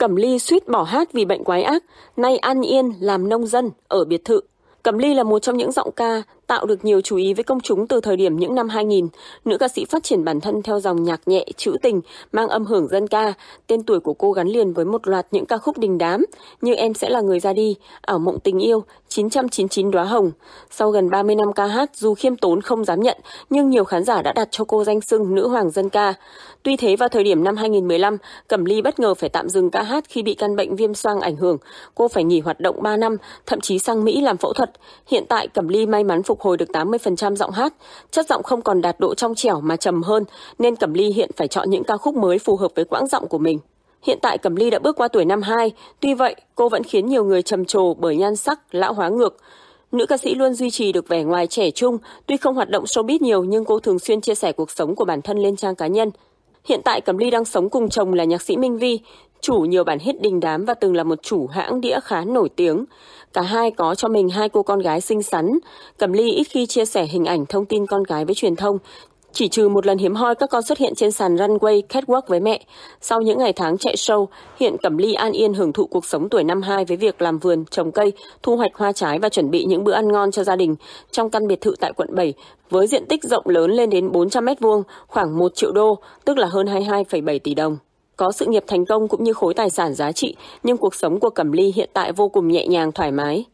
Cẩm Ly suýt bỏ hát vì bệnh quái ác, nay an yên làm nông dân ở biệt thự. Cẩm Ly là một trong những giọng ca tạo được nhiều chú ý với công chúng từ thời điểm những năm 2000. Nữ ca sĩ phát triển bản thân theo dòng nhạc nhẹ, trữ tình, mang âm hưởng dân ca. Tên tuổi của cô gắn liền với một loạt những ca khúc đình đám như Em sẽ là người ra đi, Ảo mộng tình yêu, 999 đóa hồng. Sau gần 30 năm ca hát, dù khiêm tốn không dám nhận, nhưng nhiều khán giả đã đặt cho cô danh xưng nữ hoàng dân ca. Tuy thế vào thời điểm năm 2015, Cẩm Ly bất ngờ phải tạm dừng ca hát khi bị căn bệnh viêm xoang ảnh hưởng. Cô phải nghỉ hoạt động 3 năm, thậm chí sang Mỹ làm phẫu thuật. Hiện tại Cẩm Ly may mắn phục phục hồi được 80% giọng hát, chất giọng không còn đạt độ trong trẻo mà trầm hơn, nên Cẩm Ly hiện phải chọn những ca khúc mới phù hợp với quãng giọng của mình. Hiện tại Cẩm Ly đã bước qua tuổi 52, tuy vậy cô vẫn khiến nhiều người trầm trồ bởi nhan sắc, lão hóa ngược. Nữ ca sĩ luôn duy trì được vẻ ngoài trẻ trung, tuy không hoạt động showbiz nhiều nhưng cô thường xuyên chia sẻ cuộc sống của bản thân lên trang cá nhân. Hiện tại Cẩm Ly đang sống cùng chồng là nhạc sĩ Minh Vi, chủ nhiều bản hit đình đám và từng là một chủ hãng đĩa khá nổi tiếng. Cả hai có cho mình hai cô con gái xinh xắn. Cẩm Ly ít khi chia sẻ hình ảnh thông tin con gái với truyền thông, chỉ trừ một lần hiếm hoi các con xuất hiện trên sàn runway catwalk với mẹ. Sau những ngày tháng chạy show, hiện Cẩm Ly an yên hưởng thụ cuộc sống tuổi năm hai với việc làm vườn, trồng cây, thu hoạch hoa trái và chuẩn bị những bữa ăn ngon cho gia đình trong căn biệt thự tại quận 7 với diện tích rộng lớn lên đến 400 m2, khoảng 1 triệu đô, tức là hơn 22,7 tỷ đồng có sự nghiệp thành công cũng như khối tài sản giá trị, nhưng cuộc sống của Cẩm Ly hiện tại vô cùng nhẹ nhàng thoải mái.